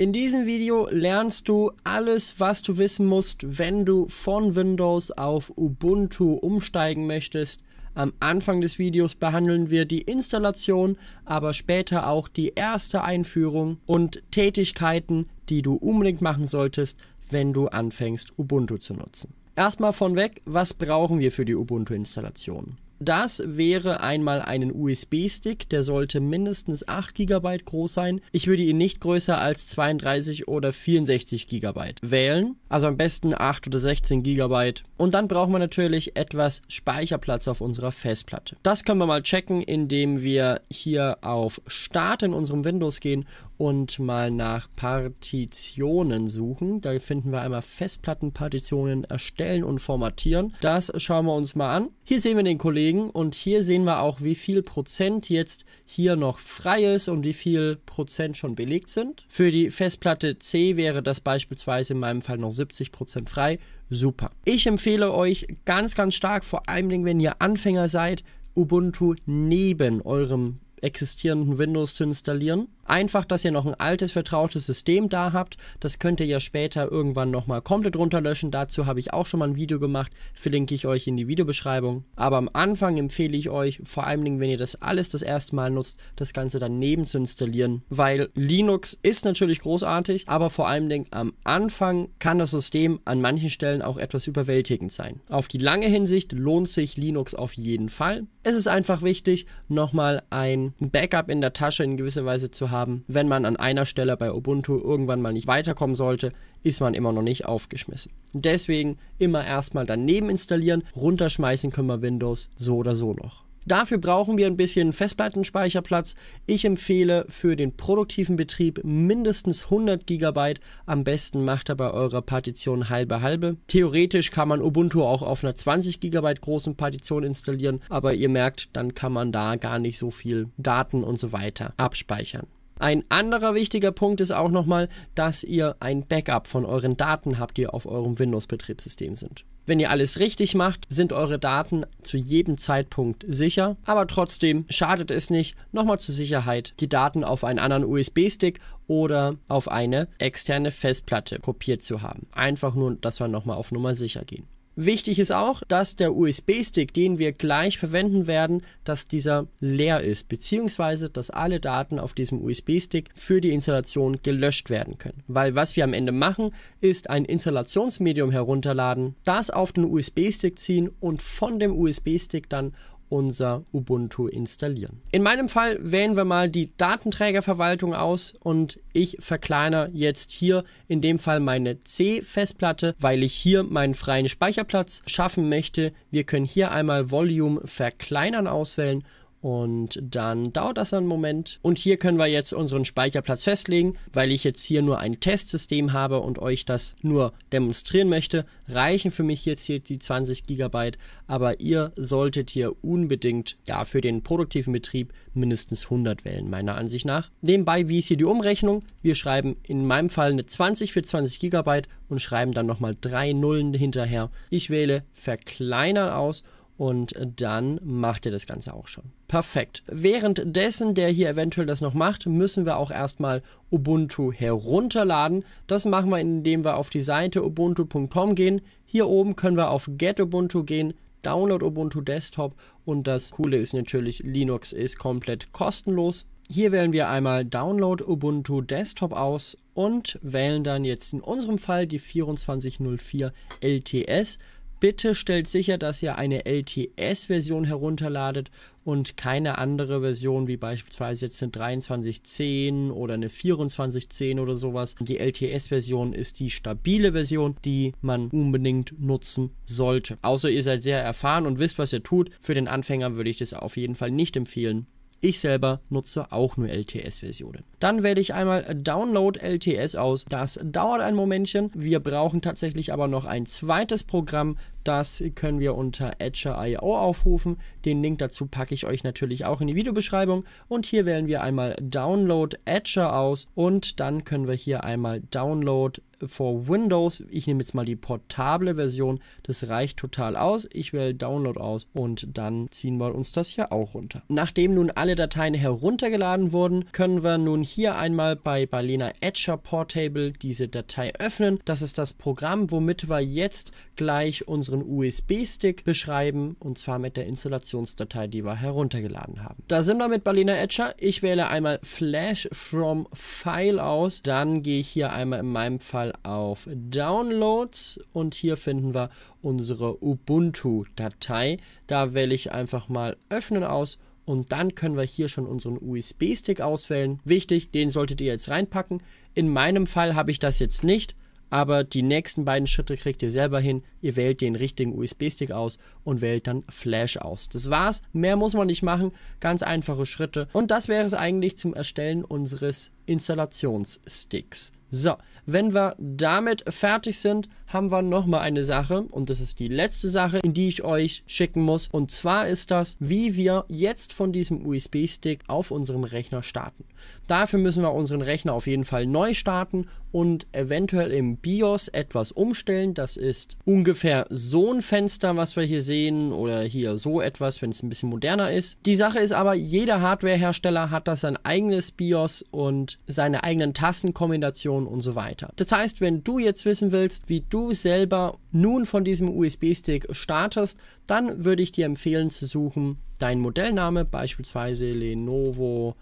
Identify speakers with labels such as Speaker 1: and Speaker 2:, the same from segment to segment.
Speaker 1: In diesem Video lernst du alles, was du wissen musst, wenn du von Windows auf Ubuntu umsteigen möchtest. Am Anfang des Videos behandeln wir die Installation, aber später auch die erste Einführung und Tätigkeiten, die du unbedingt machen solltest, wenn du anfängst, Ubuntu zu nutzen. Erstmal von weg, was brauchen wir für die Ubuntu-Installation? Das wäre einmal einen USB-Stick, der sollte mindestens 8 GB groß sein. Ich würde ihn nicht größer als 32 oder 64 GB wählen, also am besten 8 oder 16 GB. Und dann brauchen wir natürlich etwas Speicherplatz auf unserer Festplatte. Das können wir mal checken, indem wir hier auf Start in unserem Windows gehen und mal nach Partitionen suchen. Da finden wir einmal Festplattenpartitionen erstellen und formatieren. Das schauen wir uns mal an. Hier sehen wir den Kollegen und hier sehen wir auch, wie viel Prozent jetzt hier noch frei ist und wie viel Prozent schon belegt sind. Für die Festplatte C wäre das beispielsweise in meinem Fall noch 70 Prozent frei. Super. Ich empfehle euch ganz, ganz stark, vor allem wenn ihr Anfänger seid, Ubuntu neben eurem existierenden Windows zu installieren Einfach, dass ihr noch ein altes, vertrautes System da habt. Das könnt ihr ja später irgendwann nochmal komplett runterlöschen. Dazu habe ich auch schon mal ein Video gemacht. Verlinke ich euch in die Videobeschreibung. Aber am Anfang empfehle ich euch, vor allem, wenn ihr das alles das erste Mal nutzt, das Ganze daneben zu installieren. Weil Linux ist natürlich großartig, aber vor allem am Anfang kann das System an manchen Stellen auch etwas überwältigend sein. Auf die lange Hinsicht lohnt sich Linux auf jeden Fall. Es ist einfach wichtig, nochmal ein Backup in der Tasche in gewisser Weise zu haben haben. Wenn man an einer Stelle bei Ubuntu irgendwann mal nicht weiterkommen sollte, ist man immer noch nicht aufgeschmissen. Deswegen immer erstmal daneben installieren, runterschmeißen können wir Windows so oder so noch. Dafür brauchen wir ein bisschen Festplattenspeicherplatz. Ich empfehle für den produktiven Betrieb mindestens 100 GB. Am besten macht er bei eurer Partition halbe halbe. Theoretisch kann man Ubuntu auch auf einer 20 GB großen Partition installieren, aber ihr merkt, dann kann man da gar nicht so viel Daten und so weiter abspeichern. Ein anderer wichtiger Punkt ist auch nochmal, dass ihr ein Backup von euren Daten habt, die auf eurem Windows-Betriebssystem sind. Wenn ihr alles richtig macht, sind eure Daten zu jedem Zeitpunkt sicher. Aber trotzdem schadet es nicht, nochmal zur Sicherheit die Daten auf einen anderen USB-Stick oder auf eine externe Festplatte kopiert zu haben. Einfach nur, dass wir nochmal auf Nummer sicher gehen. Wichtig ist auch, dass der USB-Stick, den wir gleich verwenden werden, dass dieser leer ist, beziehungsweise dass alle Daten auf diesem USB-Stick für die Installation gelöscht werden können. Weil was wir am Ende machen, ist ein Installationsmedium herunterladen, das auf den USB-Stick ziehen und von dem USB-Stick dann unser Ubuntu installieren. In meinem Fall wählen wir mal die Datenträgerverwaltung aus und ich verkleinere jetzt hier in dem Fall meine C-Festplatte, weil ich hier meinen freien Speicherplatz schaffen möchte. Wir können hier einmal Volume verkleinern auswählen und dann dauert das einen Moment. Und hier können wir jetzt unseren Speicherplatz festlegen. Weil ich jetzt hier nur ein Testsystem habe und euch das nur demonstrieren möchte, reichen für mich jetzt hier die 20 GB. Aber ihr solltet hier unbedingt ja, für den produktiven Betrieb mindestens 100 wählen, meiner Ansicht nach. Nebenbei, wie ist hier die Umrechnung? Wir schreiben in meinem Fall eine 20 für 20 GB und schreiben dann nochmal drei Nullen hinterher. Ich wähle Verkleinern aus und dann macht er das Ganze auch schon. Perfekt. Währenddessen, der hier eventuell das noch macht, müssen wir auch erstmal Ubuntu herunterladen. Das machen wir, indem wir auf die Seite ubuntu.com gehen. Hier oben können wir auf Get Ubuntu gehen, Download Ubuntu Desktop und das Coole ist natürlich, Linux ist komplett kostenlos. Hier wählen wir einmal Download Ubuntu Desktop aus und wählen dann jetzt in unserem Fall die 2404 LTS. Bitte stellt sicher, dass ihr eine LTS-Version herunterladet und keine andere Version wie beispielsweise jetzt eine 2310 oder eine 2410 oder sowas. Die LTS-Version ist die stabile Version, die man unbedingt nutzen sollte. Außer ihr seid sehr erfahren und wisst, was ihr tut. Für den Anfänger würde ich das auf jeden Fall nicht empfehlen. Ich selber nutze auch nur LTS-Versionen. Dann wähle ich einmal Download LTS aus. Das dauert ein Momentchen. Wir brauchen tatsächlich aber noch ein zweites Programm. Das können wir unter Etcher.io aufrufen. Den Link dazu packe ich euch natürlich auch in die Videobeschreibung. Und hier wählen wir einmal Download Etcher aus und dann können wir hier einmal Download for Windows. Ich nehme jetzt mal die portable Version. Das reicht total aus. Ich wähle Download aus und dann ziehen wir uns das hier auch runter. Nachdem nun alle Dateien heruntergeladen wurden, können wir nun hier einmal bei Balena Etcher Portable diese Datei öffnen. Das ist das Programm, womit wir jetzt gleich unseren USB-Stick beschreiben und zwar mit der Installationsdatei, die wir heruntergeladen haben. Da sind wir mit Balena Etcher. Ich wähle einmal Flash from File aus. Dann gehe ich hier einmal in meinem Fall mal auf Downloads und hier finden wir unsere Ubuntu-Datei. Da wähle ich einfach mal Öffnen aus und dann können wir hier schon unseren USB-Stick auswählen. Wichtig, den solltet ihr jetzt reinpacken. In meinem Fall habe ich das jetzt nicht, aber die nächsten beiden Schritte kriegt ihr selber hin. Ihr wählt den richtigen USB-Stick aus und wählt dann Flash aus. Das war's, mehr muss man nicht machen, ganz einfache Schritte. Und das wäre es eigentlich zum Erstellen unseres Installationssticks. So, wenn wir damit fertig sind, haben wir nochmal eine Sache und das ist die letzte Sache, in die ich euch schicken muss. Und zwar ist das, wie wir jetzt von diesem USB-Stick auf unserem Rechner starten. Dafür müssen wir unseren Rechner auf jeden Fall neu starten und eventuell im BIOS etwas umstellen. Das ist ungefähr so ein Fenster, was wir hier sehen oder hier so etwas, wenn es ein bisschen moderner ist. Die Sache ist aber, jeder Hardwarehersteller hat das sein eigenes BIOS und seine eigenen Tastenkombinationen und so weiter. Das heißt, wenn du jetzt wissen willst, wie du selber nun von diesem USB-Stick startest, dann würde ich dir empfehlen zu suchen dein Modellname, beispielsweise Lenovo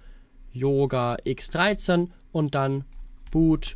Speaker 1: Yoga X13 und dann Boot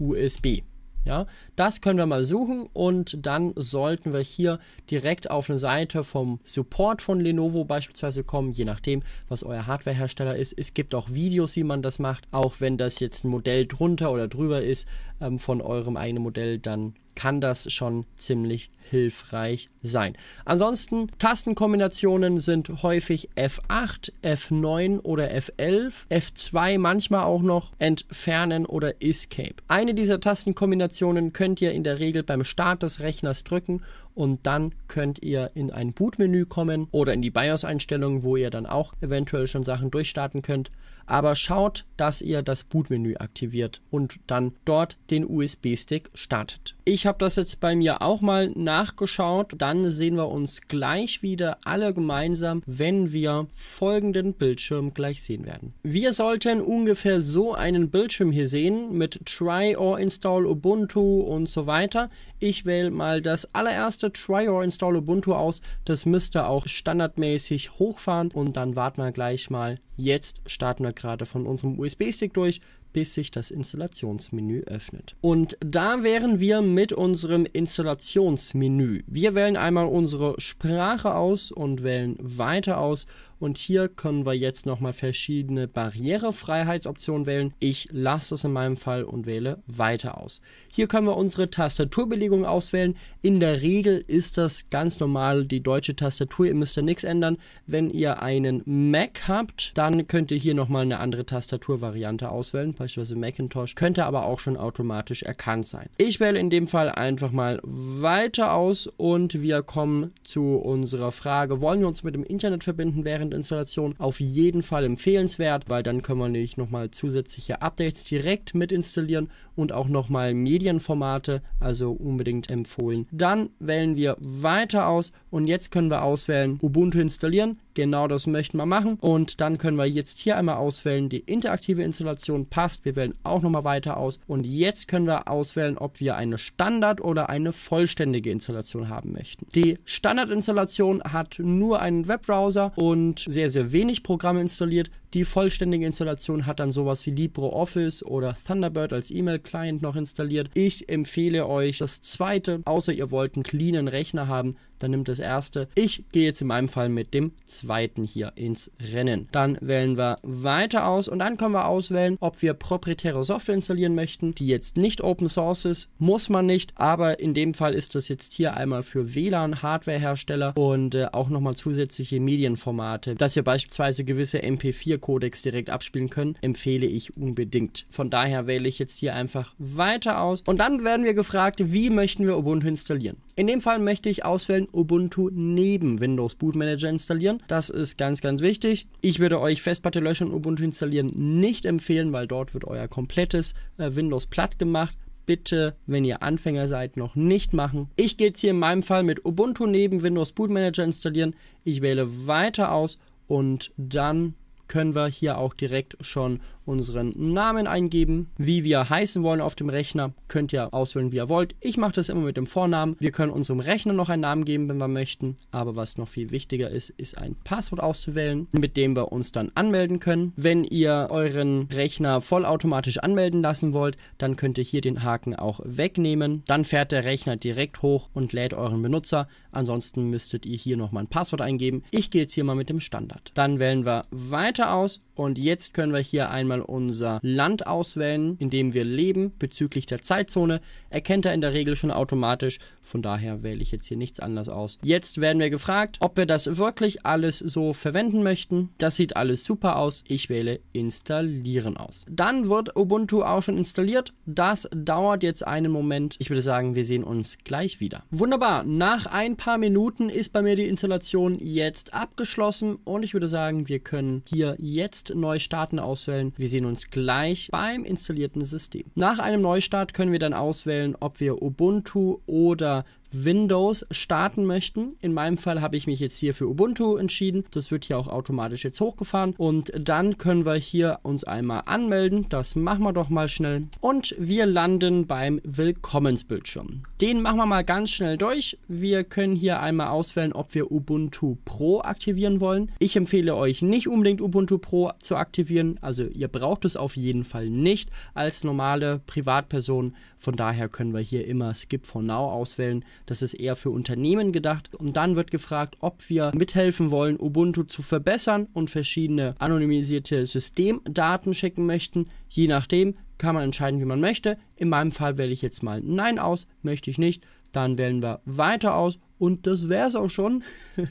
Speaker 1: USB. Ja, das können wir mal suchen und dann sollten wir hier direkt auf eine Seite vom Support von Lenovo beispielsweise kommen, je nachdem, was euer Hardwarehersteller ist. Es gibt auch Videos, wie man das macht. Auch wenn das jetzt ein Modell drunter oder drüber ist ähm, von eurem eigenen Modell, dann kann das schon ziemlich hilfreich sein. Ansonsten, Tastenkombinationen sind häufig F8, F9 oder F11, F2 manchmal auch noch Entfernen oder Escape. Eine dieser Tastenkombinationen könnt ihr in der Regel beim Start des Rechners drücken und dann könnt ihr in ein Bootmenü kommen oder in die BIOS-Einstellungen, wo ihr dann auch eventuell schon Sachen durchstarten könnt. Aber schaut, dass ihr das Bootmenü aktiviert und dann dort den USB-Stick startet. Ich habe das jetzt bei mir auch mal nachgeschaut. Dann sehen wir uns gleich wieder alle gemeinsam, wenn wir folgenden Bildschirm gleich sehen werden. Wir sollten ungefähr so einen Bildschirm hier sehen mit Try or Install Ubuntu und so weiter. Ich wähle mal das allererste Try or Install Ubuntu aus. Das müsste auch standardmäßig hochfahren und dann warten wir gleich mal. Jetzt starten wir gerade von unserem USB-Stick durch bis sich das Installationsmenü öffnet. Und da wären wir mit unserem Installationsmenü. Wir wählen einmal unsere Sprache aus und wählen weiter aus und hier können wir jetzt nochmal verschiedene Barrierefreiheitsoptionen wählen. Ich lasse es in meinem Fall und wähle weiter aus. Hier können wir unsere Tastaturbelegung auswählen. In der Regel ist das ganz normal die deutsche Tastatur. Ihr müsst da nichts ändern. Wenn ihr einen Mac habt, dann könnt ihr hier nochmal eine andere Tastaturvariante auswählen, beispielsweise Macintosh. Könnte aber auch schon automatisch erkannt sein. Ich wähle in dem Fall einfach mal weiter aus und wir kommen zu unserer Frage, wollen wir uns mit dem Internet verbinden während Installation auf jeden Fall empfehlenswert, weil dann können wir nämlich nochmal zusätzliche Updates direkt mit installieren und auch nochmal Medienformate, also unbedingt empfohlen. Dann wählen wir weiter aus und jetzt können wir auswählen Ubuntu installieren. Genau das möchten wir machen. Und dann können wir jetzt hier einmal auswählen, die interaktive Installation passt. Wir wählen auch nochmal weiter aus. Und jetzt können wir auswählen, ob wir eine Standard- oder eine vollständige Installation haben möchten. Die Standardinstallation hat nur einen Webbrowser und sehr, sehr wenig Programme installiert. Die vollständige Installation hat dann sowas wie LibreOffice oder Thunderbird als E-Mail-Client noch installiert. Ich empfehle euch das zweite, außer ihr wollt einen cleanen Rechner haben, dann nimmt das erste. Ich gehe jetzt in meinem Fall mit dem zweiten hier ins Rennen. Dann wählen wir weiter aus und dann können wir auswählen, ob wir proprietäre Software installieren möchten, die jetzt nicht Open Source ist. Muss man nicht, aber in dem Fall ist das jetzt hier einmal für WLAN, Hardwarehersteller und äh, auch nochmal zusätzliche Medienformate, dass ihr beispielsweise gewisse MP4 Codex direkt abspielen können, empfehle ich unbedingt. Von daher wähle ich jetzt hier einfach weiter aus. Und dann werden wir gefragt, wie möchten wir Ubuntu installieren? In dem Fall möchte ich auswählen Ubuntu neben Windows Boot Manager installieren. Das ist ganz, ganz wichtig. Ich würde euch Festplatte löschen und Ubuntu installieren nicht empfehlen, weil dort wird euer komplettes äh, Windows platt gemacht bitte, wenn ihr Anfänger seid, noch nicht machen. Ich gehe jetzt hier in meinem Fall mit Ubuntu neben Windows Boot Manager installieren. Ich wähle weiter aus und dann können wir hier auch direkt schon unseren Namen eingeben, wie wir heißen wollen auf dem Rechner. Könnt ihr auswählen, wie ihr wollt. Ich mache das immer mit dem Vornamen. Wir können unserem Rechner noch einen Namen geben, wenn wir möchten. Aber was noch viel wichtiger ist, ist ein Passwort auszuwählen, mit dem wir uns dann anmelden können. Wenn ihr euren Rechner vollautomatisch anmelden lassen wollt, dann könnt ihr hier den Haken auch wegnehmen. Dann fährt der Rechner direkt hoch und lädt euren Benutzer. Ansonsten müsstet ihr hier nochmal ein Passwort eingeben. Ich gehe jetzt hier mal mit dem Standard. Dann wählen wir weiter aus und jetzt können wir hier einmal unser Land auswählen, in dem wir leben, bezüglich der Zeitzone. Erkennt er in der Regel schon automatisch. Von daher wähle ich jetzt hier nichts anders aus. Jetzt werden wir gefragt, ob wir das wirklich alles so verwenden möchten. Das sieht alles super aus. Ich wähle Installieren aus. Dann wird Ubuntu auch schon installiert. Das dauert jetzt einen Moment. Ich würde sagen, wir sehen uns gleich wieder. Wunderbar. Nach ein paar Minuten ist bei mir die Installation jetzt abgeschlossen. Und ich würde sagen, wir können hier jetzt jetzt neu auswählen. Wir sehen uns gleich beim installierten System. Nach einem Neustart können wir dann auswählen, ob wir Ubuntu oder Windows starten möchten. In meinem Fall habe ich mich jetzt hier für Ubuntu entschieden. Das wird hier auch automatisch jetzt hochgefahren. Und dann können wir hier uns einmal anmelden. Das machen wir doch mal schnell. Und wir landen beim Willkommensbildschirm. Den machen wir mal ganz schnell durch. Wir können hier einmal auswählen, ob wir Ubuntu Pro aktivieren wollen. Ich empfehle euch nicht unbedingt Ubuntu Pro zu aktivieren. Also ihr braucht es auf jeden Fall nicht als normale Privatperson. Von daher können wir hier immer Skip for Now auswählen. Das ist eher für Unternehmen gedacht. Und dann wird gefragt, ob wir mithelfen wollen, Ubuntu zu verbessern und verschiedene anonymisierte Systemdaten schicken möchten. Je nachdem kann man entscheiden, wie man möchte. In meinem Fall wähle ich jetzt mal Nein aus, möchte ich nicht. Dann wählen wir Weiter aus und das wäre es auch schon.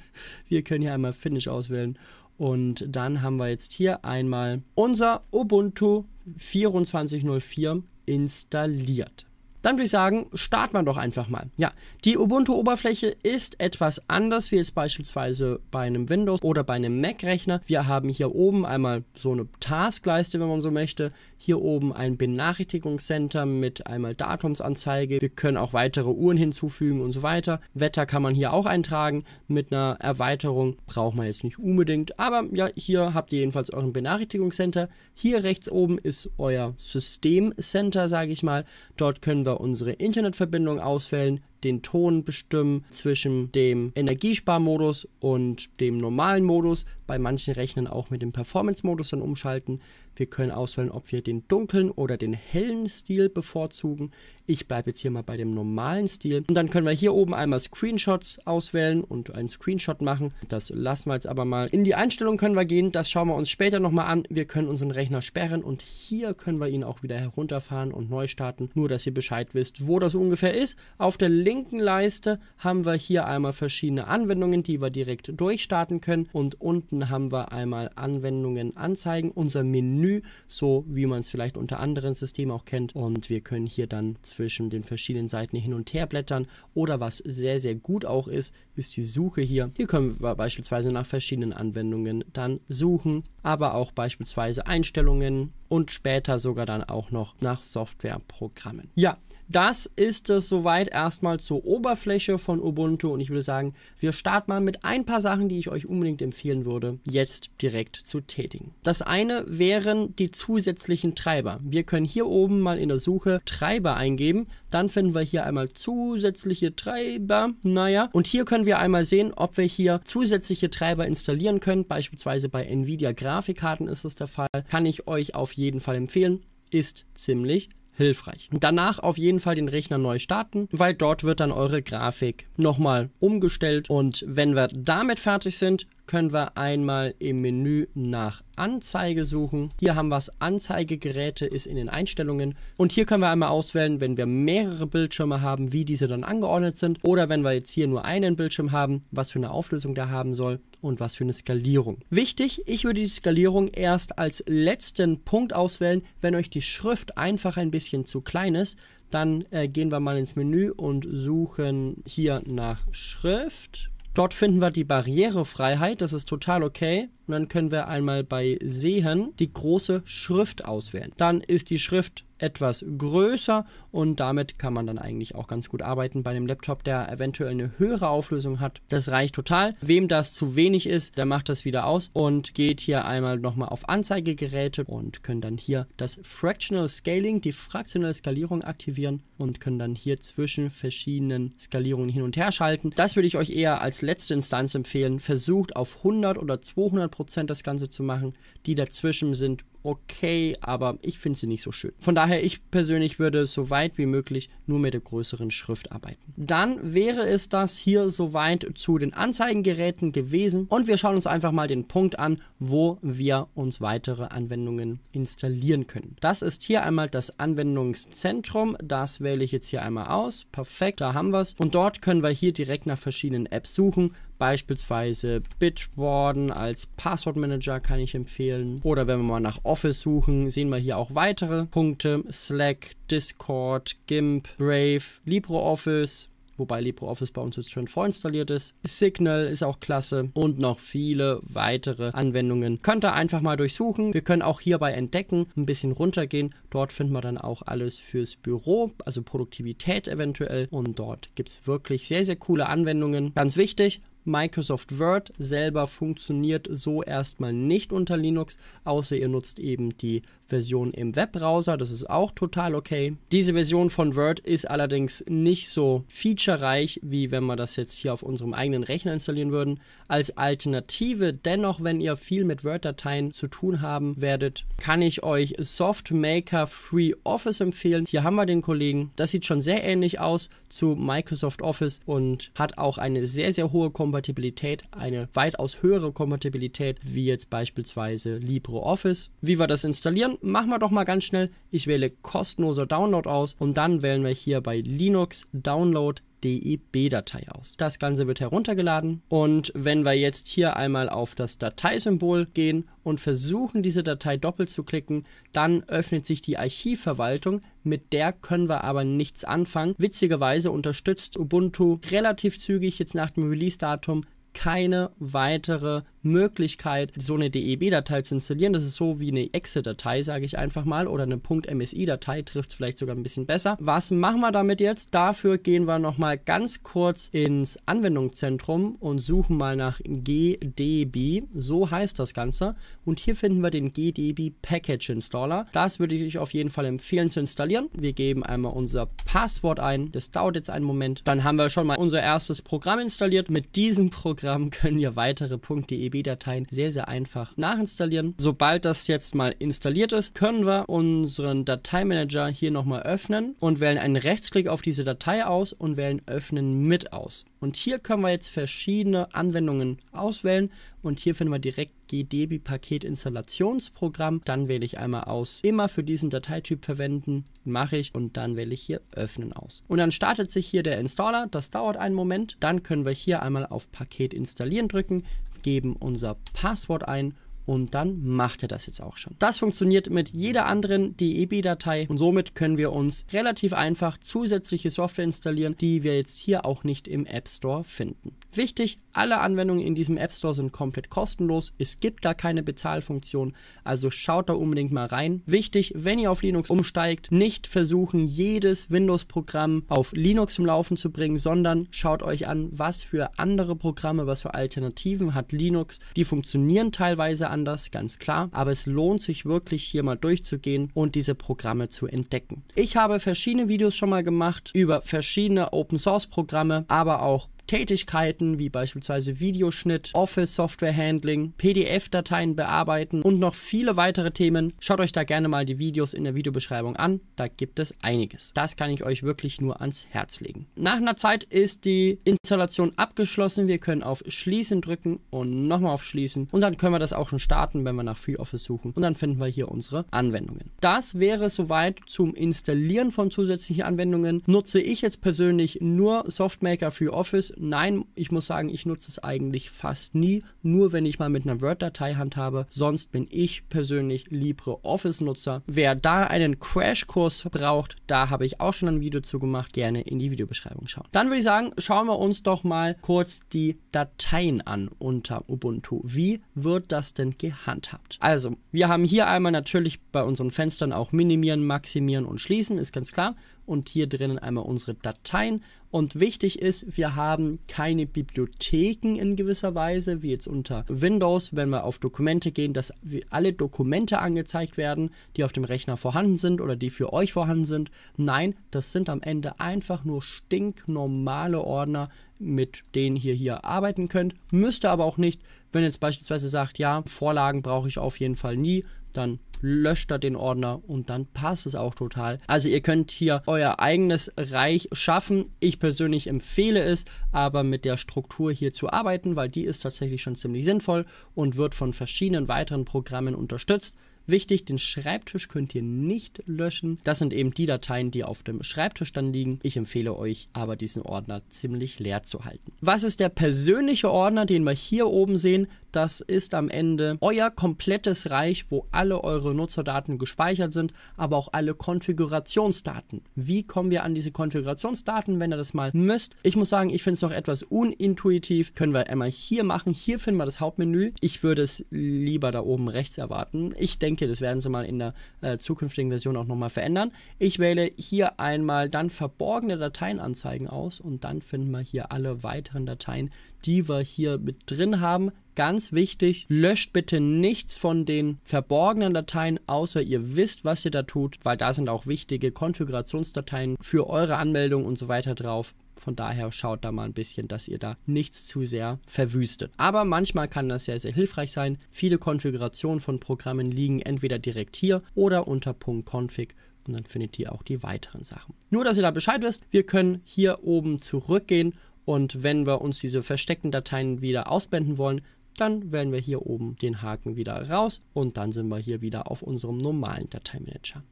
Speaker 1: wir können hier einmal Finish auswählen. Und dann haben wir jetzt hier einmal unser Ubuntu 2404 installiert dann würde ich sagen, starten wir doch einfach mal. Ja, die Ubuntu-Oberfläche ist etwas anders, wie es beispielsweise bei einem Windows oder bei einem Mac-Rechner. Wir haben hier oben einmal so eine Taskleiste, wenn man so möchte. Hier oben ein Benachrichtigungscenter mit einmal Datumsanzeige. Wir können auch weitere Uhren hinzufügen und so weiter. Wetter kann man hier auch eintragen. Mit einer Erweiterung braucht man jetzt nicht unbedingt. Aber ja, hier habt ihr jedenfalls euren Benachrichtigungscenter. Hier rechts oben ist euer Systemcenter, sage ich mal. Dort können wir über unsere Internetverbindung auswählen, den Ton bestimmen zwischen dem Energiesparmodus und dem normalen Modus. Bei manchen Rechnern auch mit dem Performance-Modus dann umschalten. Wir können auswählen, ob wir den dunklen oder den hellen Stil bevorzugen. Ich bleibe jetzt hier mal bei dem normalen Stil. Und dann können wir hier oben einmal Screenshots auswählen und einen Screenshot machen. Das lassen wir jetzt aber mal. In die Einstellung können wir gehen. Das schauen wir uns später nochmal an. Wir können unseren Rechner sperren und hier können wir ihn auch wieder herunterfahren und neu starten. Nur, dass ihr Bescheid wisst, wo das ungefähr ist. Auf der linken Leiste haben wir hier einmal verschiedene Anwendungen, die wir direkt durchstarten können. Und unten haben wir einmal Anwendungen anzeigen. Unser Menü Menü, so wie man es vielleicht unter anderen Systemen auch kennt. Und wir können hier dann zwischen den verschiedenen Seiten hin und her blättern. Oder was sehr, sehr gut auch ist, ist die Suche hier. Hier können wir beispielsweise nach verschiedenen Anwendungen dann suchen, aber auch beispielsweise Einstellungen und später sogar dann auch noch nach Softwareprogrammen. Ja, das ist es soweit erstmal zur Oberfläche von Ubuntu und ich würde sagen, wir starten mal mit ein paar Sachen, die ich euch unbedingt empfehlen würde, jetzt direkt zu tätigen. Das eine wären die zusätzlichen Treiber. Wir können hier oben mal in der Suche Treiber eingeben, dann finden wir hier einmal zusätzliche Treiber, naja, und hier können wir einmal sehen, ob wir hier zusätzliche Treiber installieren können, beispielsweise bei Nvidia Grafikkarten ist es der Fall, kann ich euch auf jeden Fall empfehlen, ist ziemlich hilfreich. Danach auf jeden Fall den Rechner neu starten, weil dort wird dann eure Grafik nochmal umgestellt und wenn wir damit fertig sind, können wir einmal im Menü nach Anzeige suchen. Hier haben wir es, Anzeigegeräte ist in den Einstellungen. Und hier können wir einmal auswählen, wenn wir mehrere Bildschirme haben, wie diese dann angeordnet sind. Oder wenn wir jetzt hier nur einen Bildschirm haben, was für eine Auflösung der haben soll und was für eine Skalierung. Wichtig, ich würde die Skalierung erst als letzten Punkt auswählen. Wenn euch die Schrift einfach ein bisschen zu klein ist, dann äh, gehen wir mal ins Menü und suchen hier nach Schrift Dort finden wir die Barrierefreiheit, das ist total okay. Und dann können wir einmal bei Sehen die große Schrift auswählen. Dann ist die Schrift etwas größer und damit kann man dann eigentlich auch ganz gut arbeiten bei einem Laptop, der eventuell eine höhere Auflösung hat. Das reicht total. Wem das zu wenig ist, der macht das wieder aus und geht hier einmal nochmal auf Anzeigegeräte und können dann hier das Fractional Scaling, die fraktionelle Skalierung aktivieren und können dann hier zwischen verschiedenen Skalierungen hin und her schalten. Das würde ich euch eher als letzte Instanz empfehlen. Versucht auf 100 oder 200 Prozent das Ganze zu machen. Die dazwischen sind okay, aber ich finde sie nicht so schön. Von daher, ich persönlich würde so weit wie möglich nur mit der größeren Schrift arbeiten. Dann wäre es das hier soweit zu den Anzeigengeräten gewesen und wir schauen uns einfach mal den Punkt an, wo wir uns weitere Anwendungen installieren können. Das ist hier einmal das Anwendungszentrum, das wähle ich jetzt hier einmal aus. Perfekt, da haben wir es. Und dort können wir hier direkt nach verschiedenen Apps suchen. Beispielsweise Bitwarden als Passwortmanager kann ich empfehlen. Oder wenn wir mal nach Office suchen, sehen wir hier auch weitere Punkte. Slack, Discord, GIMP, Brave, LibreOffice, wobei LibreOffice bei uns jetzt schon vorinstalliert ist. Signal ist auch klasse und noch viele weitere Anwendungen. Könnt ihr einfach mal durchsuchen. Wir können auch hierbei entdecken, ein bisschen runtergehen. Dort finden wir dann auch alles fürs Büro, also Produktivität eventuell. Und dort gibt es wirklich sehr, sehr coole Anwendungen. Ganz wichtig, Microsoft Word selber funktioniert so erstmal nicht unter Linux, außer ihr nutzt eben die Version im Webbrowser. Das ist auch total okay. Diese Version von Word ist allerdings nicht so featurereich, wie wenn wir das jetzt hier auf unserem eigenen Rechner installieren würden. Als Alternative, dennoch, wenn ihr viel mit Word-Dateien zu tun haben werdet, kann ich euch SoftMaker Free Office empfehlen. Hier haben wir den Kollegen. Das sieht schon sehr ähnlich aus zu Microsoft Office und hat auch eine sehr, sehr hohe Komponente. Kompatibilität, eine weitaus höhere Kompatibilität, wie jetzt beispielsweise LibreOffice. Wie wir das installieren, machen wir doch mal ganz schnell. Ich wähle kostenloser Download aus und dann wählen wir hier bei Linux Download .deb-Datei aus. Das Ganze wird heruntergeladen und wenn wir jetzt hier einmal auf das Dateisymbol gehen und versuchen, diese Datei doppelt zu klicken, dann öffnet sich die Archivverwaltung. Mit der können wir aber nichts anfangen. Witzigerweise unterstützt Ubuntu relativ zügig jetzt nach dem Release-Datum keine weitere Möglichkeit, so eine DEB-Datei zu installieren. Das ist so wie eine Exe-Datei, sage ich einfach mal, oder eine .msi-Datei trifft es vielleicht sogar ein bisschen besser. Was machen wir damit jetzt? Dafür gehen wir nochmal ganz kurz ins Anwendungszentrum und suchen mal nach GDB. So heißt das Ganze. Und hier finden wir den GDB Package Installer. Das würde ich euch auf jeden Fall empfehlen zu installieren. Wir geben einmal unser Passwort ein. Das dauert jetzt einen Moment. Dann haben wir schon mal unser erstes Programm installiert. Mit diesem Programm Programm können wir weitere .deb-Dateien sehr, sehr einfach nachinstallieren. Sobald das jetzt mal installiert ist, können wir unseren Dateimanager hier nochmal öffnen und wählen einen Rechtsklick auf diese Datei aus und wählen Öffnen mit aus. Und hier können wir jetzt verschiedene Anwendungen auswählen und hier finden wir direkt GDB Paket Installationsprogramm. Dann wähle ich einmal aus, immer für diesen Dateityp verwenden, mache ich und dann wähle ich hier öffnen aus. Und dann startet sich hier der Installer, das dauert einen Moment. Dann können wir hier einmal auf Paket installieren drücken, geben unser Passwort ein und dann macht er das jetzt auch schon. Das funktioniert mit jeder anderen DEB-Datei und somit können wir uns relativ einfach zusätzliche Software installieren, die wir jetzt hier auch nicht im App Store finden. Wichtig, alle Anwendungen in diesem App Store sind komplett kostenlos. Es gibt da keine Bezahlfunktion, also schaut da unbedingt mal rein. Wichtig, wenn ihr auf Linux umsteigt, nicht versuchen, jedes Windows-Programm auf Linux im Laufen zu bringen, sondern schaut euch an, was für andere Programme, was für Alternativen hat Linux. Die funktionieren teilweise anders, ganz klar, aber es lohnt sich wirklich hier mal durchzugehen und diese Programme zu entdecken. Ich habe verschiedene Videos schon mal gemacht über verschiedene Open-Source-Programme, aber auch Tätigkeiten wie beispielsweise Videoschnitt, Office Software Handling, PDF-Dateien bearbeiten und noch viele weitere Themen. Schaut euch da gerne mal die Videos in der Videobeschreibung an, da gibt es einiges. Das kann ich euch wirklich nur ans Herz legen. Nach einer Zeit ist die Installation abgeschlossen. Wir können auf Schließen drücken und nochmal auf Schließen und dann können wir das auch schon starten, wenn wir nach FreeOffice suchen und dann finden wir hier unsere Anwendungen. Das wäre soweit zum Installieren von zusätzlichen Anwendungen. Nutze ich jetzt persönlich nur Softmaker für Office Nein, ich muss sagen, ich nutze es eigentlich fast nie, nur wenn ich mal mit einer Word-Datei handhabe. Sonst bin ich persönlich LibreOffice-Nutzer. Wer da einen Crashkurs braucht, da habe ich auch schon ein Video zu gemacht. Gerne in die Videobeschreibung schauen. Dann würde ich sagen, schauen wir uns doch mal kurz die Dateien an unter Ubuntu. Wie wird das denn gehandhabt? Also, wir haben hier einmal natürlich bei unseren Fenstern auch minimieren, maximieren und schließen, ist ganz klar. Und hier drinnen einmal unsere Dateien und wichtig ist, wir haben keine Bibliotheken in gewisser Weise, wie jetzt unter Windows, wenn wir auf Dokumente gehen, dass alle Dokumente angezeigt werden, die auf dem Rechner vorhanden sind oder die für euch vorhanden sind. Nein, das sind am Ende einfach nur stinknormale Ordner, mit denen ihr hier arbeiten könnt. Müsst ihr aber auch nicht, wenn ihr jetzt beispielsweise sagt, ja, Vorlagen brauche ich auf jeden Fall nie, dann löscht er den Ordner und dann passt es auch total. Also ihr könnt hier euer eigenes Reich schaffen. Ich persönlich empfehle es, aber mit der Struktur hier zu arbeiten, weil die ist tatsächlich schon ziemlich sinnvoll und wird von verschiedenen weiteren Programmen unterstützt. Wichtig, den Schreibtisch könnt ihr nicht löschen. Das sind eben die Dateien, die auf dem Schreibtisch dann liegen. Ich empfehle euch aber, diesen Ordner ziemlich leer zu halten. Was ist der persönliche Ordner, den wir hier oben sehen? Das ist am Ende euer komplettes Reich, wo alle eure Nutzerdaten gespeichert sind, aber auch alle Konfigurationsdaten. Wie kommen wir an diese Konfigurationsdaten, wenn ihr das mal müsst? Ich muss sagen, ich finde es noch etwas unintuitiv. Können wir einmal hier machen. Hier finden wir das Hauptmenü. Ich würde es lieber da oben rechts erwarten. Ich denke, denke, das werden sie mal in der äh, zukünftigen Version auch nochmal verändern. Ich wähle hier einmal dann verborgene Dateien anzeigen aus und dann finden wir hier alle weiteren Dateien, die wir hier mit drin haben. Ganz wichtig, löscht bitte nichts von den verborgenen Dateien, außer ihr wisst, was ihr da tut, weil da sind auch wichtige Konfigurationsdateien für eure Anmeldung und so weiter drauf. Von daher schaut da mal ein bisschen, dass ihr da nichts zu sehr verwüstet. Aber manchmal kann das sehr, sehr hilfreich sein. Viele Konfigurationen von Programmen liegen entweder direkt hier oder unter Punkt Config und dann findet ihr auch die weiteren Sachen. Nur, dass ihr da Bescheid wisst, wir können hier oben zurückgehen und wenn wir uns diese versteckten Dateien wieder ausblenden wollen, dann wählen wir hier oben den Haken wieder raus und dann sind wir hier wieder auf unserem normalen Dateimanager.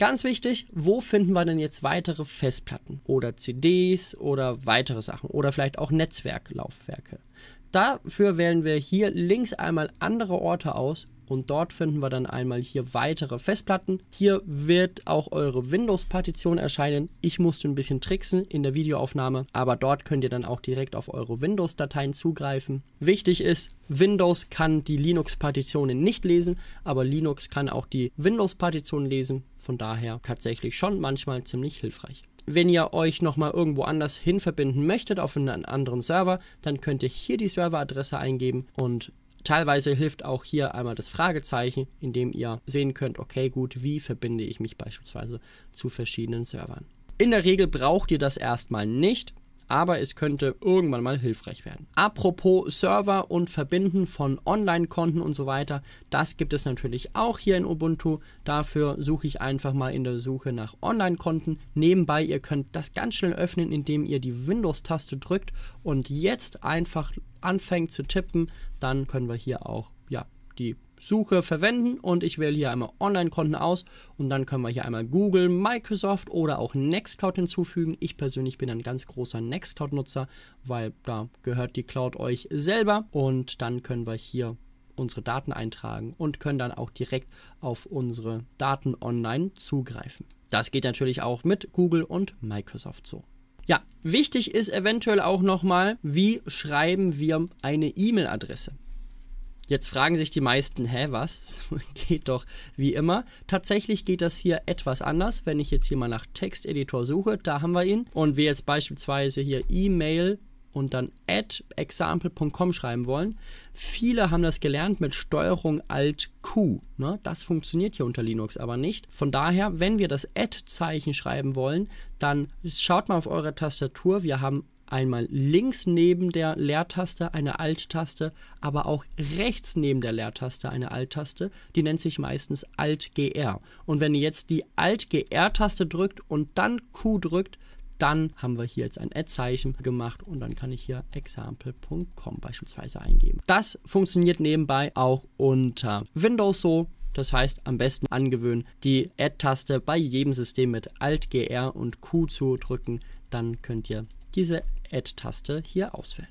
Speaker 1: Ganz wichtig, wo finden wir denn jetzt weitere Festplatten oder CDs oder weitere Sachen oder vielleicht auch Netzwerklaufwerke? Dafür wählen wir hier links einmal andere Orte aus und dort finden wir dann einmal hier weitere Festplatten. Hier wird auch eure Windows-Partition erscheinen. Ich musste ein bisschen tricksen in der Videoaufnahme, aber dort könnt ihr dann auch direkt auf eure Windows-Dateien zugreifen. Wichtig ist, Windows kann die Linux-Partitionen nicht lesen, aber Linux kann auch die Windows-Partitionen lesen. Von daher tatsächlich schon manchmal ziemlich hilfreich. Wenn ihr euch nochmal irgendwo anders hin verbinden möchtet, auf einen anderen Server, dann könnt ihr hier die Serveradresse eingeben und Teilweise hilft auch hier einmal das Fragezeichen, indem ihr sehen könnt, okay, gut, wie verbinde ich mich beispielsweise zu verschiedenen Servern. In der Regel braucht ihr das erstmal nicht aber es könnte irgendwann mal hilfreich werden. Apropos Server und Verbinden von Online-Konten und so weiter, das gibt es natürlich auch hier in Ubuntu. Dafür suche ich einfach mal in der Suche nach Online-Konten. Nebenbei, ihr könnt das ganz schnell öffnen, indem ihr die Windows-Taste drückt und jetzt einfach anfängt zu tippen, dann können wir hier auch ja, die Suche verwenden und ich wähle hier einmal Online-Konten aus und dann können wir hier einmal Google, Microsoft oder auch Nextcloud hinzufügen. Ich persönlich bin ein ganz großer Nextcloud-Nutzer, weil da gehört die Cloud euch selber und dann können wir hier unsere Daten eintragen und können dann auch direkt auf unsere Daten online zugreifen. Das geht natürlich auch mit Google und Microsoft so. Ja, wichtig ist eventuell auch nochmal, wie schreiben wir eine E-Mail-Adresse? Jetzt fragen sich die meisten, hä, was? geht doch wie immer. Tatsächlich geht das hier etwas anders. Wenn ich jetzt hier mal nach Texteditor suche, da haben wir ihn. Und wir jetzt beispielsweise hier E-Mail und dann at example.com schreiben wollen. Viele haben das gelernt mit Steuerung Alt Q. Ne? Das funktioniert hier unter Linux aber nicht. Von daher, wenn wir das Add-Zeichen schreiben wollen, dann schaut mal auf eure Tastatur. Wir haben einmal links neben der Leertaste eine Alt-Taste, aber auch rechts neben der Leertaste eine Alt-Taste. Die nennt sich meistens Alt-GR. Und wenn ihr jetzt die Alt-GR-Taste drückt und dann Q drückt, dann haben wir hier jetzt ein add zeichen gemacht und dann kann ich hier example.com beispielsweise eingeben. Das funktioniert nebenbei auch unter Windows so. Das heißt, am besten angewöhnen, die Add-Taste bei jedem System mit Alt-GR und Q zu drücken. Dann könnt ihr diese Add-Taste hier auswählen.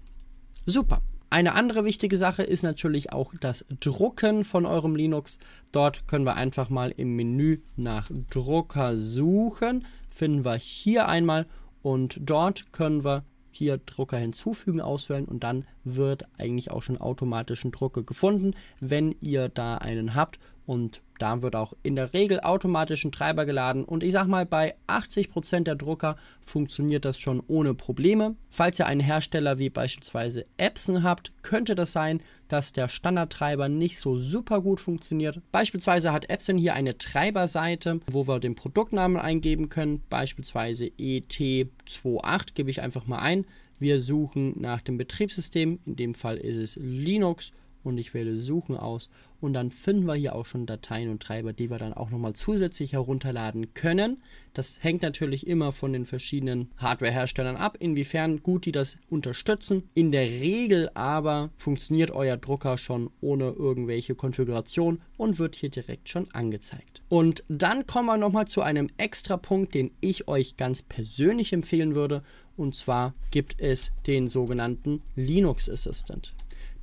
Speaker 1: Super. Eine andere wichtige Sache ist natürlich auch das Drucken von eurem Linux. Dort können wir einfach mal im Menü nach Drucker suchen. Finden wir hier einmal und dort können wir hier Drucker hinzufügen auswählen und dann wird eigentlich auch schon automatisch ein Drucker gefunden, wenn ihr da einen habt und da wird auch in der Regel automatisch ein Treiber geladen und ich sag mal bei 80% der Drucker funktioniert das schon ohne Probleme. Falls ihr einen Hersteller wie beispielsweise Epson habt, könnte das sein, dass der Standardtreiber nicht so super gut funktioniert. Beispielsweise hat Epson hier eine Treiberseite, wo wir den Produktnamen eingeben können, beispielsweise ET28 gebe ich einfach mal ein. Wir suchen nach dem Betriebssystem, in dem Fall ist es Linux und ich wähle Suchen aus und dann finden wir hier auch schon Dateien und Treiber, die wir dann auch nochmal zusätzlich herunterladen können. Das hängt natürlich immer von den verschiedenen Hardware-Herstellern ab, inwiefern gut die das unterstützen. In der Regel aber funktioniert euer Drucker schon ohne irgendwelche Konfiguration und wird hier direkt schon angezeigt. Und dann kommen wir nochmal zu einem extra Punkt, den ich euch ganz persönlich empfehlen würde. Und zwar gibt es den sogenannten Linux Assistant.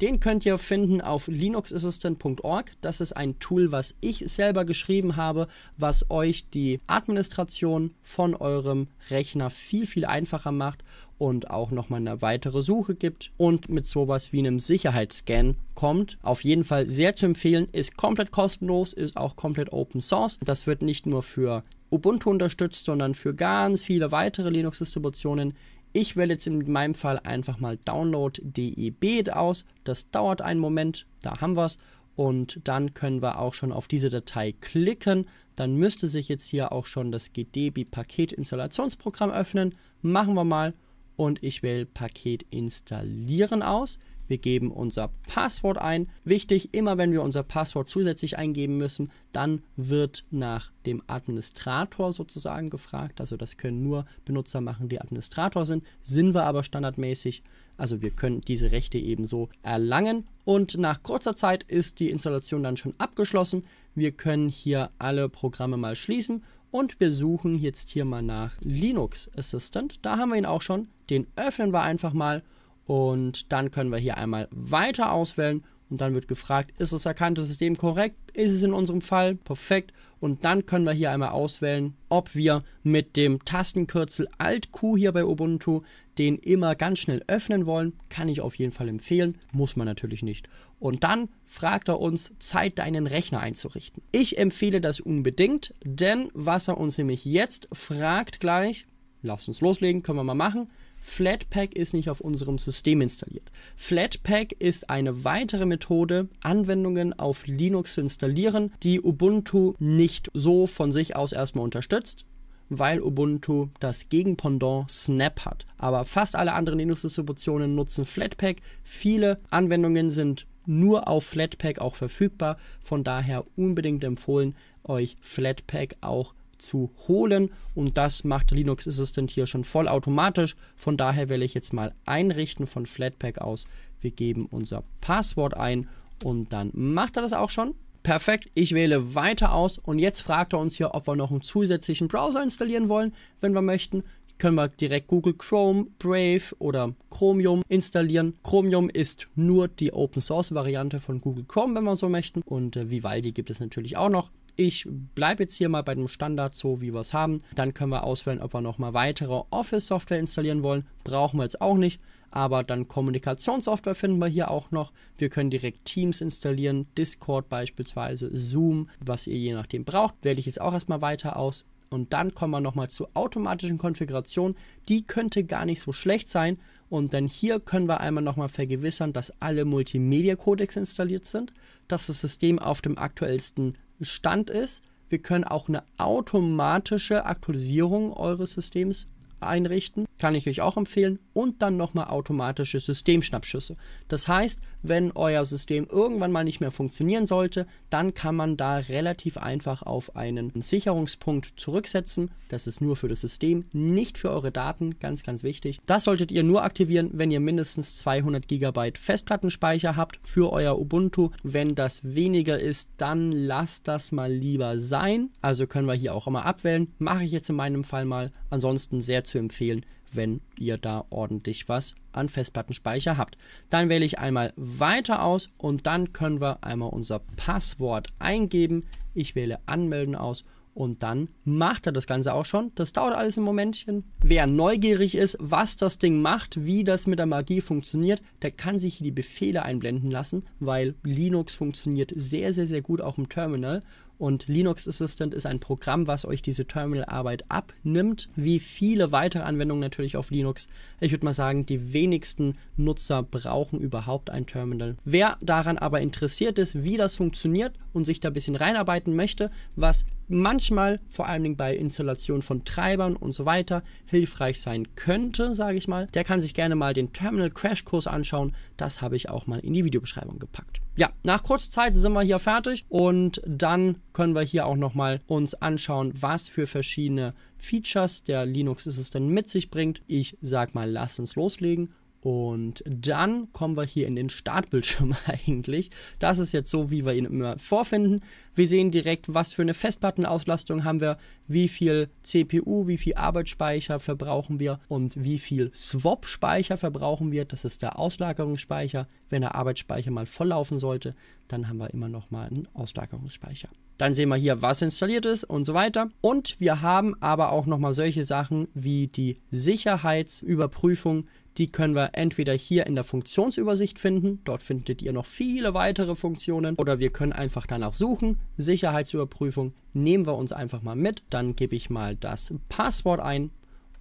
Speaker 1: Den könnt ihr finden auf linuxassistant.org. Das ist ein Tool, was ich selber geschrieben habe, was euch die Administration von eurem Rechner viel, viel einfacher macht und auch nochmal eine weitere Suche gibt und mit sowas wie einem Sicherheitsscan kommt. Auf jeden Fall sehr zu empfehlen, ist komplett kostenlos, ist auch komplett Open Source. Das wird nicht nur für Ubuntu unterstützt, sondern für ganz viele weitere Linux-Distributionen ich wähle jetzt in meinem Fall einfach mal Download DEB aus. Das dauert einen Moment, da haben wir es. Und dann können wir auch schon auf diese Datei klicken. Dann müsste sich jetzt hier auch schon das GDB-Paket-Installationsprogramm öffnen. Machen wir mal und ich wähle Paket installieren aus wir geben unser Passwort ein. Wichtig, immer wenn wir unser Passwort zusätzlich eingeben müssen, dann wird nach dem Administrator sozusagen gefragt. Also das können nur Benutzer machen, die Administrator sind. Sind wir aber standardmäßig. Also wir können diese Rechte ebenso erlangen. Und nach kurzer Zeit ist die Installation dann schon abgeschlossen. Wir können hier alle Programme mal schließen und wir suchen jetzt hier mal nach Linux Assistant. Da haben wir ihn auch schon. Den öffnen wir einfach mal und dann können wir hier einmal weiter auswählen und dann wird gefragt, ist das erkannte System korrekt? Ist es in unserem Fall? Perfekt. Und dann können wir hier einmal auswählen, ob wir mit dem Tastenkürzel Alt-Q hier bei Ubuntu den immer ganz schnell öffnen wollen. Kann ich auf jeden Fall empfehlen, muss man natürlich nicht. Und dann fragt er uns, Zeit deinen Rechner einzurichten. Ich empfehle das unbedingt, denn was er uns nämlich jetzt fragt gleich, lasst uns loslegen, können wir mal machen Flatpak ist nicht auf unserem System installiert. Flatpak ist eine weitere Methode, Anwendungen auf Linux zu installieren, die Ubuntu nicht so von sich aus erstmal unterstützt weil Ubuntu das Gegenpendant Snap hat. Aber fast alle anderen Linux-Distributionen nutzen Flatpak. Viele Anwendungen sind nur auf Flatpak auch verfügbar. Von daher unbedingt empfohlen, euch Flatpak auch zu holen und das macht Linux Assistant hier schon vollautomatisch. Von daher wähle ich jetzt mal einrichten von Flatpak aus. Wir geben unser Passwort ein und dann macht er das auch schon. Perfekt, ich wähle weiter aus und jetzt fragt er uns hier, ob wir noch einen zusätzlichen Browser installieren wollen, wenn wir möchten können wir direkt Google Chrome, Brave oder Chromium installieren. Chromium ist nur die Open Source Variante von Google Chrome, wenn wir so möchten. Und äh, Vivaldi gibt es natürlich auch noch. Ich bleibe jetzt hier mal bei dem Standard, so wie wir es haben. Dann können wir auswählen, ob wir nochmal weitere Office-Software installieren wollen. Brauchen wir jetzt auch nicht. Aber dann Kommunikationssoftware finden wir hier auch noch. Wir können direkt Teams installieren, Discord beispielsweise, Zoom, was ihr je nachdem braucht. Wähle ich jetzt auch erstmal weiter aus. Und dann kommen wir nochmal zur automatischen Konfiguration. Die könnte gar nicht so schlecht sein. Und dann hier können wir einmal nochmal vergewissern, dass alle Multimedia-Codecs installiert sind, dass das System auf dem aktuellsten Stand ist. Wir können auch eine automatische Aktualisierung eures Systems einrichten. Kann ich euch auch empfehlen. Und dann nochmal automatische Systemschnappschüsse. Das heißt, wenn euer System irgendwann mal nicht mehr funktionieren sollte, dann kann man da relativ einfach auf einen Sicherungspunkt zurücksetzen. Das ist nur für das System, nicht für eure Daten. Ganz, ganz wichtig. Das solltet ihr nur aktivieren, wenn ihr mindestens 200 GB Festplattenspeicher habt für euer Ubuntu. Wenn das weniger ist, dann lasst das mal lieber sein. Also können wir hier auch immer abwählen. Mache ich jetzt in meinem Fall mal. Ansonsten sehr zu empfehlen wenn ihr da ordentlich was an Festplattenspeicher habt. Dann wähle ich einmal weiter aus und dann können wir einmal unser Passwort eingeben. Ich wähle anmelden aus und dann macht er das Ganze auch schon. Das dauert alles im Momentchen. Wer neugierig ist, was das Ding macht, wie das mit der Magie funktioniert, der kann sich hier die Befehle einblenden lassen, weil Linux funktioniert sehr, sehr, sehr gut auch im Terminal. Und Linux Assistant ist ein Programm, was euch diese Terminalarbeit abnimmt, wie viele weitere Anwendungen natürlich auf Linux. Ich würde mal sagen, die wenigsten Nutzer brauchen überhaupt ein Terminal. Wer daran aber interessiert ist, wie das funktioniert und sich da ein bisschen reinarbeiten möchte, was manchmal vor allen Dingen bei Installation von Treibern und so weiter hilfreich sein könnte, sage ich mal, der kann sich gerne mal den Terminal Crash Kurs anschauen. Das habe ich auch mal in die Videobeschreibung gepackt. Ja, nach kurzer Zeit sind wir hier fertig und dann können wir hier auch nochmal uns anschauen, was für verschiedene Features der Linux ist es denn mit sich bringt. Ich sag mal, lasst uns loslegen und dann kommen wir hier in den Startbildschirm eigentlich. Das ist jetzt so, wie wir ihn immer vorfinden. Wir sehen direkt, was für eine Festplattenauslastung haben wir, wie viel CPU, wie viel Arbeitsspeicher verbrauchen wir und wie viel Swap-Speicher verbrauchen wir. Das ist der Auslagerungsspeicher. Wenn der Arbeitsspeicher mal volllaufen sollte, dann haben wir immer noch mal einen Auslagerungsspeicher. Dann sehen wir hier, was installiert ist und so weiter. Und wir haben aber auch noch mal solche Sachen wie die Sicherheitsüberprüfung. Die können wir entweder hier in der Funktionsübersicht finden, dort findet ihr noch viele weitere Funktionen, oder wir können einfach danach suchen. Sicherheitsüberprüfung nehmen wir uns einfach mal mit, dann gebe ich mal das Passwort ein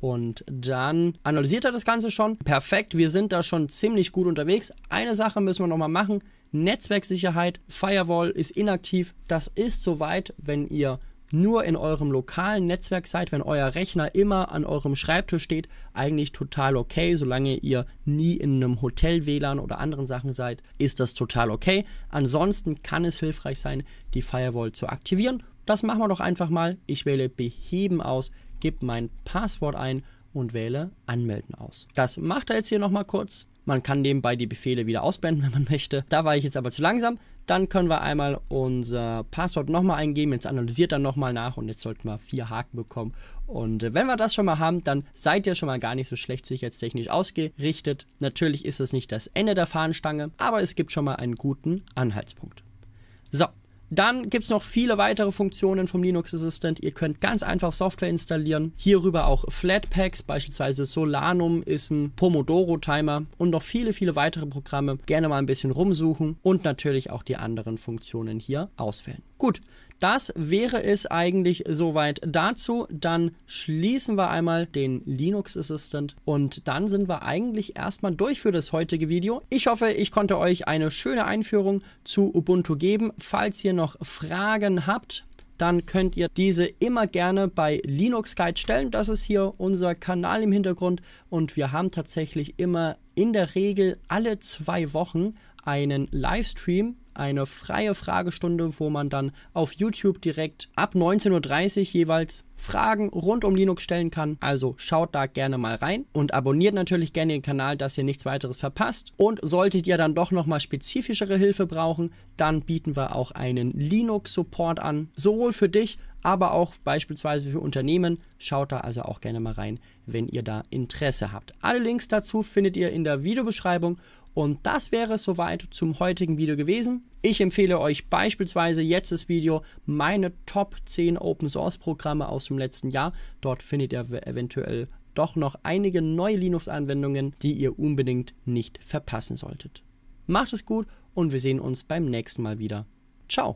Speaker 1: und dann analysiert er das Ganze schon. Perfekt, wir sind da schon ziemlich gut unterwegs. Eine Sache müssen wir nochmal machen. Netzwerksicherheit, Firewall ist inaktiv. Das ist soweit, wenn ihr nur in eurem lokalen Netzwerk seid, wenn euer Rechner immer an eurem Schreibtisch steht, eigentlich total okay. Solange ihr nie in einem Hotel WLAN oder anderen Sachen seid, ist das total okay. Ansonsten kann es hilfreich sein, die Firewall zu aktivieren. Das machen wir doch einfach mal. Ich wähle Beheben aus, gebe mein Passwort ein und wähle Anmelden aus. Das macht er jetzt hier nochmal kurz. Man kann nebenbei die Befehle wieder ausblenden, wenn man möchte. Da war ich jetzt aber zu langsam. Dann können wir einmal unser Passwort nochmal eingeben. Jetzt analysiert er nochmal nach und jetzt sollten wir vier Haken bekommen. Und äh, wenn wir das schon mal haben, dann seid ihr schon mal gar nicht so schlecht sicherheitstechnisch ausgerichtet. Natürlich ist es nicht das Ende der Fahnenstange, aber es gibt schon mal einen guten Anhaltspunkt. So, dann gibt es noch viele weitere Funktionen vom Linux Assistant. Ihr könnt ganz einfach Software installieren. Hierüber auch Flatpaks, beispielsweise Solanum ist ein Pomodoro-Timer und noch viele, viele weitere Programme. Gerne mal ein bisschen rumsuchen und natürlich auch die anderen Funktionen hier auswählen. Gut, das wäre es eigentlich soweit dazu. Dann schließen wir einmal den Linux Assistant und dann sind wir eigentlich erstmal durch für das heutige Video. Ich hoffe, ich konnte euch eine schöne Einführung zu Ubuntu geben. Falls ihr noch Fragen habt, dann könnt ihr diese immer gerne bei Linux Guide stellen. Das ist hier unser Kanal im Hintergrund und wir haben tatsächlich immer in der Regel alle zwei Wochen einen Livestream eine freie Fragestunde, wo man dann auf YouTube direkt ab 19.30 Uhr jeweils Fragen rund um Linux stellen kann. Also schaut da gerne mal rein und abonniert natürlich gerne den Kanal, dass ihr nichts weiteres verpasst. Und solltet ihr dann doch nochmal spezifischere Hilfe brauchen, dann bieten wir auch einen Linux-Support an. Sowohl für dich, aber auch beispielsweise für Unternehmen. Schaut da also auch gerne mal rein, wenn ihr da Interesse habt. Alle Links dazu findet ihr in der Videobeschreibung und das wäre es soweit zum heutigen Video gewesen. Ich empfehle euch beispielsweise jetzt das Video meine Top 10 Open Source Programme aus dem letzten Jahr. Dort findet ihr eventuell doch noch einige neue Linux-Anwendungen, die ihr unbedingt nicht verpassen solltet. Macht es gut und wir sehen uns beim nächsten Mal wieder. Ciao!